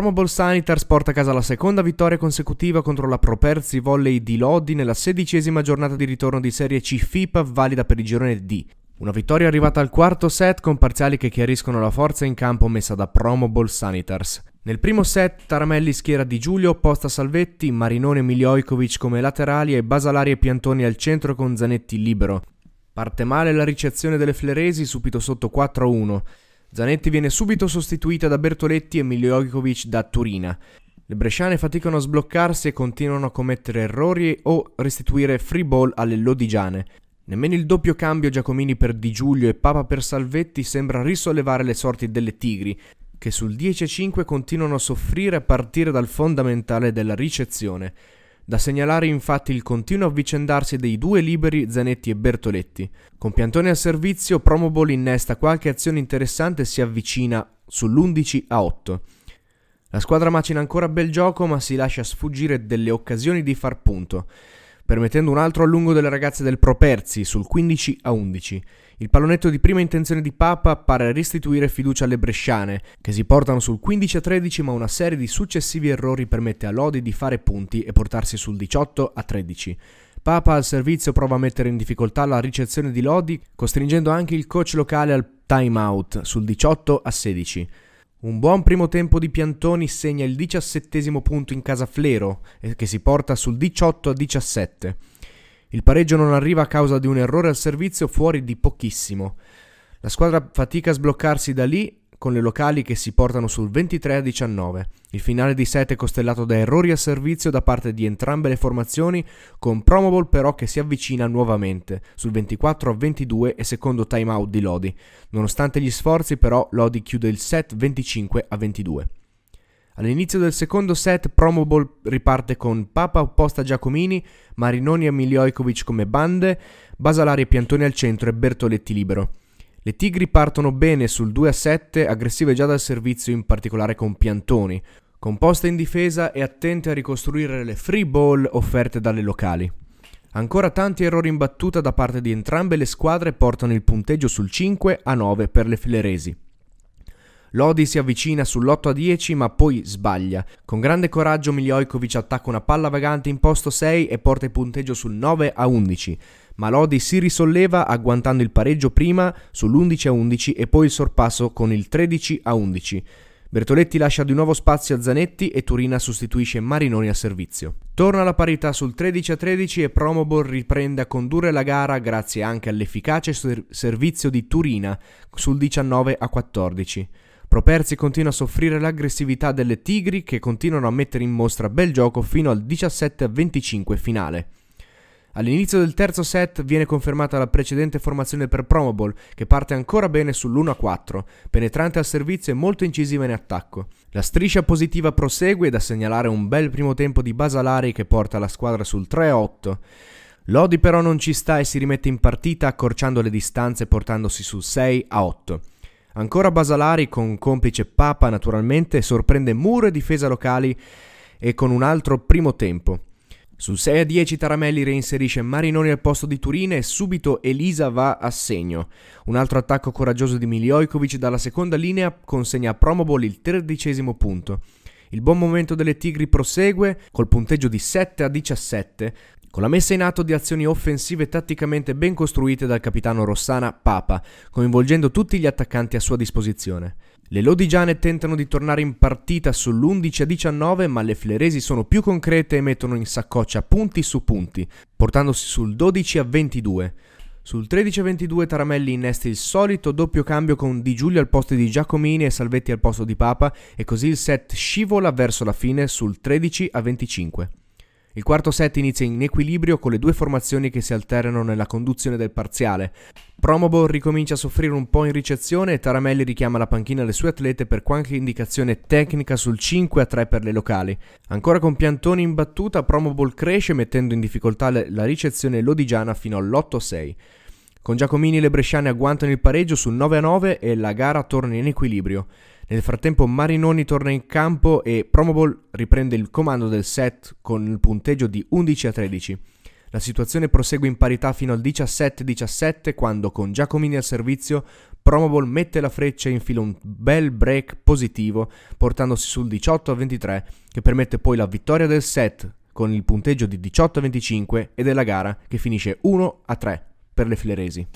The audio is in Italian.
Romo Bolsanitars porta a casa la seconda vittoria consecutiva contro la Properzi Volley di Lodi nella sedicesima giornata di ritorno di Serie C FIPA valida per il girone D. Una vittoria arrivata al quarto set con parziali che chiariscono la forza in campo messa da Promo Ball Sanitars. Nel primo set Taramelli schiera Di Giulio, Posta Salvetti, Marinone Milioikovic come laterali e Basalari e Piantoni al centro con Zanetti libero. Parte male la ricezione delle Fleresi subito sotto 4-1. Zanetti viene subito sostituita da Bertoletti e Miljovic da Turina. Le bresciane faticano a sbloccarsi e continuano a commettere errori o restituire free ball alle lodigiane. Nemmeno il doppio cambio Giacomini per Di Giulio e Papa per Salvetti sembra risollevare le sorti delle Tigri, che sul 10-5 continuano a soffrire a partire dal fondamentale della ricezione. Da segnalare infatti il continuo avvicendarsi dei due liberi Zanetti e Bertoletti. Con Piantone al servizio, Promobol innesta qualche azione interessante e si avvicina sull'11 a 8. La squadra macina ancora bel gioco ma si lascia sfuggire delle occasioni di far punto permettendo un altro allungo delle ragazze del Properzi sul 15 a 11. Il pallonetto di prima intenzione di Papa pare restituire fiducia alle bresciane, che si portano sul 15 a 13 ma una serie di successivi errori permette a Lodi di fare punti e portarsi sul 18 a 13. Papa al servizio prova a mettere in difficoltà la ricezione di Lodi, costringendo anche il coach locale al time out sul 18 a 16. Un buon primo tempo di Piantoni segna il diciassettesimo punto in casa Flero, eh, che si porta sul 18 a 17. Il pareggio non arriva a causa di un errore al servizio fuori di pochissimo. La squadra fatica a sbloccarsi da lì con le locali che si portano sul 23 a 19. Il finale di set è costellato da errori a servizio da parte di entrambe le formazioni, con Promobol però che si avvicina nuovamente sul 24 a 22 e secondo time out di Lodi. Nonostante gli sforzi però Lodi chiude il set 25 a 22. All'inizio del secondo set Promobol riparte con Papa opposta a Giacomini, Marinoni e Miliojkovic come bande, Basalari e Piantoni al centro e Bertoletti libero. Le Tigri partono bene sul 2 a 7, aggressive già dal servizio, in particolare con Piantoni, composte in difesa e attente a ricostruire le free ball offerte dalle locali. Ancora tanti errori in battuta da parte di entrambe le squadre portano il punteggio sul 5 a 9 per le fileresi. Lodi si avvicina sull'8 a 10 ma poi sbaglia. Con grande coraggio Miljoikovic attacca una palla vagante in posto 6 e porta il punteggio sul 9 a 11. Ma Lodi si risolleva agguantando il pareggio prima sull'11 a 11 e poi il sorpasso con il 13 a 11. Bertoletti lascia di nuovo spazio a Zanetti e Turina sostituisce Marinoni a servizio. Torna la parità sul 13 a 13 e Promobor riprende a condurre la gara grazie anche all'efficace servizio di Turina sul 19 a 14. Properzi continua a soffrire l'aggressività delle Tigri che continuano a mettere in mostra bel gioco fino al 17-25 finale. All'inizio del terzo set viene confermata la precedente formazione per Promobol, che parte ancora bene sull'1-4, penetrante al servizio e molto incisiva in attacco. La striscia positiva prosegue da segnalare un bel primo tempo di Basalari che porta la squadra sul 3-8. Lodi però non ci sta e si rimette in partita accorciando le distanze portandosi sul 6 8. Ancora Basalari, con complice Papa naturalmente, sorprende muro e difesa locali e con un altro primo tempo. Sul 6 a 10 Taramelli reinserisce Marinoni al posto di Turin e subito Elisa va a segno. Un altro attacco coraggioso di Miljoikovic dalla seconda linea consegna a Promobol il tredicesimo punto. Il buon momento delle Tigri prosegue col punteggio di 7 a 17 con la messa in atto di azioni offensive tatticamente ben costruite dal capitano Rossana Papa, coinvolgendo tutti gli attaccanti a sua disposizione. Le Lodigiane tentano di tornare in partita sull'11-19, ma le Fleresi sono più concrete e mettono in saccoccia punti su punti, portandosi sul 12-22. Sul 13-22 Taramelli innesta il solito doppio cambio con Di Giulio al posto di Giacomini e Salvetti al posto di Papa e così il set scivola verso la fine sul 13-25. Il quarto set inizia in equilibrio con le due formazioni che si alternano nella conduzione del parziale. Promobor ricomincia a soffrire un po' in ricezione e Taramelli richiama la panchina alle sue atlete per qualche indicazione tecnica sul 5 a 3 per le locali. Ancora con Piantoni in battuta, Promobol cresce mettendo in difficoltà la ricezione lodigiana fino all'8 6. Con Giacomini le bresciane agguantano il pareggio sul 9 a 9 e la gara torna in equilibrio. Nel frattempo Marinoni torna in campo e Promobol riprende il comando del set con il punteggio di 11 a 13. La situazione prosegue in parità fino al 17-17 quando con Giacomini al servizio Promobol mette la freccia e infila un bel break positivo portandosi sul 18-23 che permette poi la vittoria del set con il punteggio di 18-25 e della gara che finisce 1-3 per le fileresi.